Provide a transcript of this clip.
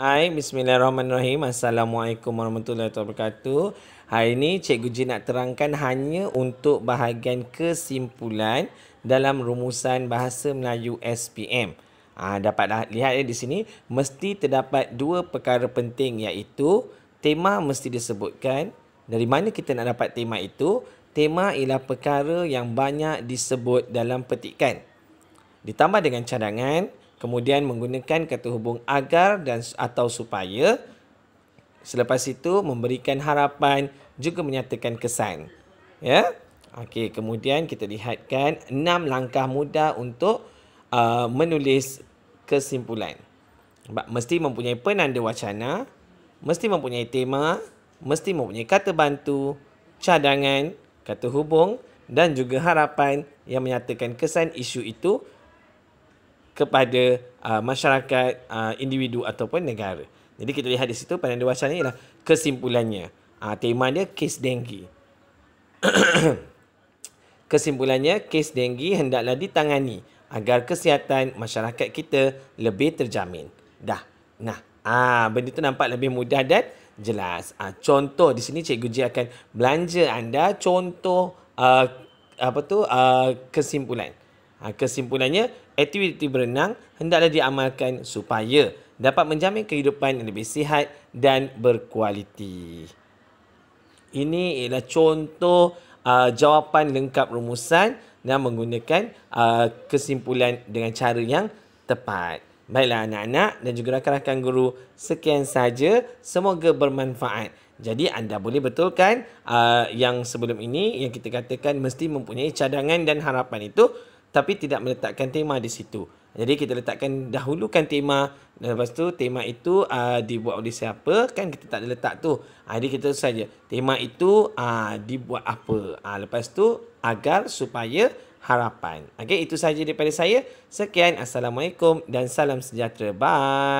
Hai, bismillahirrahmanirrahim. Assalamualaikum warahmatullahi wabarakatuh. Hari ini Cikgu Ji nak terangkan hanya untuk bahagian kesimpulan dalam rumusan bahasa Melayu SPM. Ah ha, dapat lah lihat ya di sini mesti terdapat dua perkara penting iaitu tema mesti disebutkan. Dari mana kita nak dapat tema itu? Tema ialah perkara yang banyak disebut dalam petikan. Ditambah dengan cadangan, Kemudian menggunakan kata hubung agar dan atau supaya. Selepas itu memberikan harapan juga menyatakan kesan. Ya. Okey, kemudian kita lihatkan enam langkah mudah untuk uh, menulis kesimpulan. Mesti mempunyai penanda wacana, mesti mempunyai tema, mesti mempunyai kata bantu, cadangan, kata hubung dan juga harapan yang menyatakan kesan isu itu kepada uh, masyarakat uh, individu ataupun negara. Jadi kita lihat di situ pada dua wacana ialah kesimpulannya. Uh, tema dia kes denggi. kesimpulannya kes denggi hendaklah ditangani agar kesihatan masyarakat kita lebih terjamin. Dah. Nah, ah benda tu nampak lebih mudah dan jelas. Ah contoh di sini cikgu Ji akan belanja anda contoh uh, apa tu uh, kesimpulan. Ha, kesimpulannya, aktiviti berenang hendaklah diamalkan supaya dapat menjamin kehidupan yang lebih sihat dan berkualiti. Ini ialah contoh uh, jawapan lengkap rumusan yang menggunakan uh, kesimpulan dengan cara yang tepat. Baiklah anak-anak dan juga rakan-rakan guru, sekian saja. Semoga bermanfaat. Jadi anda boleh betulkan uh, yang sebelum ini yang kita katakan mesti mempunyai cadangan dan harapan itu tapi tidak meletakkan tema di situ. Jadi kita letakkan dahulukan tema dan lepas tu tema itu uh, dibuat oleh siapa kan kita tak ada letak tu. Uh, jadi kita saja tema itu uh, dibuat apa. Uh, lepas tu agar supaya harapan. Okey itu saja daripada saya. Sekian assalamualaikum dan salam sejahtera. Bye.